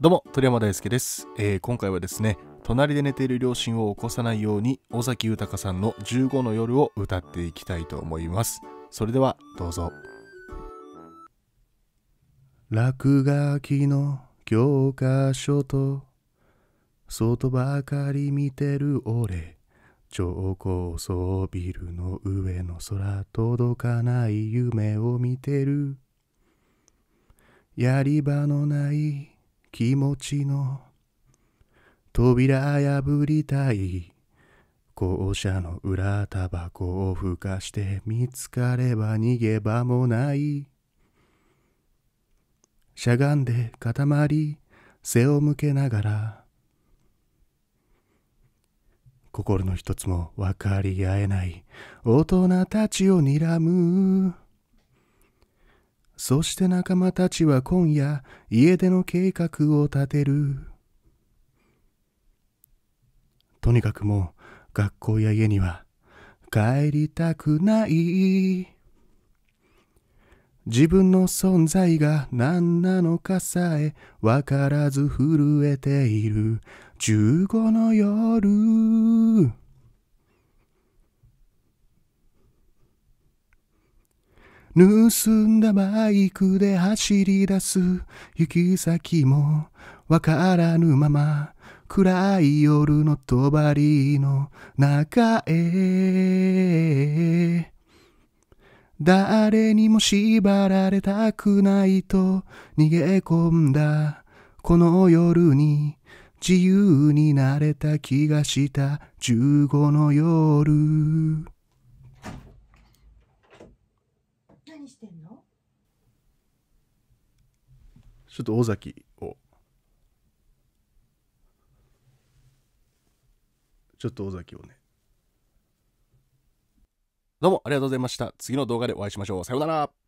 どうも鳥山大輔です、えー、今回はですね隣で寝ている両親を起こさないように尾崎豊さんの15の夜を歌っていきたいと思いますそれではどうぞ落書きの教科書と外ばかり見てる俺超高層ビルの上の空届かない夢を見てるやり場のない気持ちの扉破りたい校舎の裏タバコをふかして見つかれば逃げ場もないしゃがんで固まり背を向けながら心の一つも分かり合えない大人たちを睨むそして仲間たちは今夜、家出の計画を立てる。とにかくもう、学校や家には、帰りたくない。自分の存在が何なのかさえ分からず震えている15の夜盗んだバイクで走り出す行き先もわからぬまま暗い夜の帳の中へ誰にも縛られたくないと逃げ込んだこの夜に自由になれた気がした15の夜何してんのちょっと尾崎をちょっと尾崎をねどうもありがとうございました次の動画でお会いしましょうさようなら